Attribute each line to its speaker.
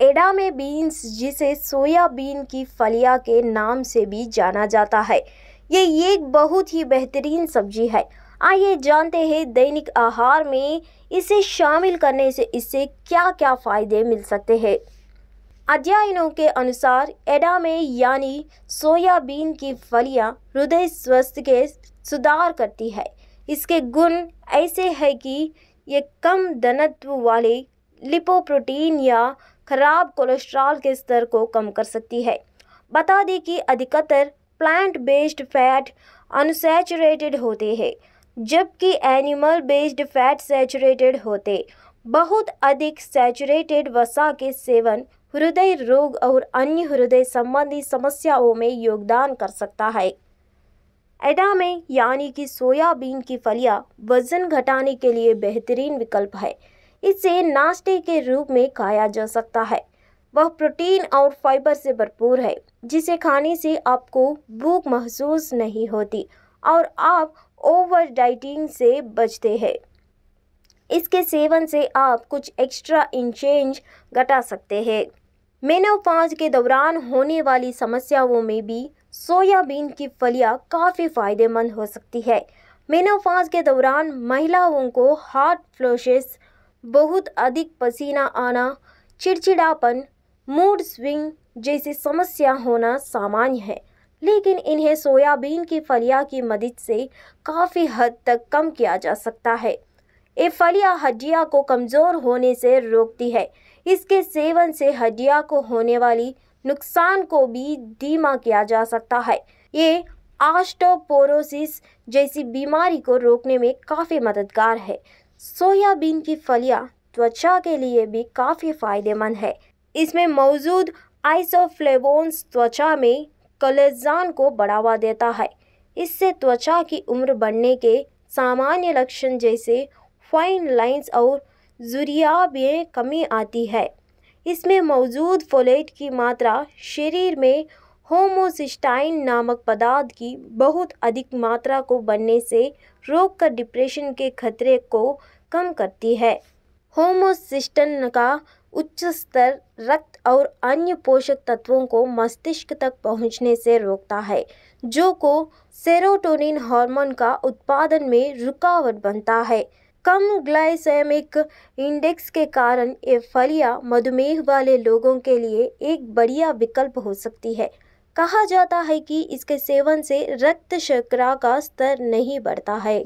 Speaker 1: एडामे beans जिसे soybean की फलिया के नाम से भी जाना जाता है ये एक बहुत ही बेहतरीन सब्जी है आइए जानते हैं दैनिक आहार में इसे शामिल करने से इससे क्या क्या फ़ायदे मिल सकते हैं अध्ययनों के अनुसार एडामे यानी सोयाबीन की फलियां हृदय स्वास्थ्य के सुधार करती है इसके गुण ऐसे है कि ये कम दनत्व वाले लिपोप्रोटीन या खराब कोलेस्ट्रॉल के स्तर को कम कर सकती है बता दें कि अधिकतर प्लांट बेस्ड फैट अनसेचुरेटेड होते हैं जबकि एनिमल बेस्ड फैट सेचुरेटेड होते बहुत अधिक सेचुरेटेड वसा के सेवन हृदय रोग और अन्य हृदय संबंधी समस्याओं में योगदान कर सकता है एडामे यानी कि सोयाबीन की फलियां वजन घटाने के लिए बेहतरीन विकल्प है इसे नाश्ते के रूप में खाया जा सकता है वह प्रोटीन और फाइबर से भरपूर है जिसे खाने से आपको भूख महसूस नहीं होती और आप ओवर डाइटिंग से बचते हैं इसके सेवन से आप कुछ एक्स्ट्रा इंचेंज घटा सकते हैं मेनोपाज के दौरान होने वाली समस्याओं में भी सोयाबीन की फलियां काफ़ी फायदेमंद हो सकती है मेनोपाज के दौरान महिलाओं को हार्ट फ्लोशेस बहुत अधिक पसीना आना चिड़चिड़ापन मूड स्विंग जैसी समस्या होना सामान्य है लेकिन इन्हें सोयाबीन की फलिया की मदद से काफ़ी हद तक कम किया जा सकता है ये फलिया हड्डिया को कमज़ोर होने से रोकती है इसके सेवन से हड्डिया को होने वाली नुकसान को भी धीमा किया जा सकता है ये आस्टोपोरोसिस जैसी बीमारी को रोकने में काफ़ी मददगार है सोयाबीन की फलियां त्वचा के लिए भी काफ़ी फायदेमंद है इसमें मौजूद आइसोफ्लेवोन्स त्वचा में कलेजान को बढ़ावा देता है इससे त्वचा की उम्र बढ़ने के सामान्य लक्षण जैसे फाइन लाइंस और जुरिया में कमी आती है इसमें मौजूद फोलेट की मात्रा शरीर में होमोसिस्टाइन नामक पदार्थ की बहुत अधिक मात्रा को बनने से रोग का डिप्रेशन के खतरे को कम करती है होमोसिस्टन का उच्च स्तर रक्त और अन्य पोषक तत्वों को मस्तिष्क तक पहुंचने से रोकता है जो को सेरोटोनिन हार्मोन का उत्पादन में रुकावट बनता है कम ग्लाइसेमिक इंडेक्स के कारण ये फलियाँ मधुमेह वाले लोगों के लिए एक बढ़िया विकल्प हो सकती है कहा जाता है कि इसके सेवन से रक्त शर्करा का स्तर नहीं बढ़ता है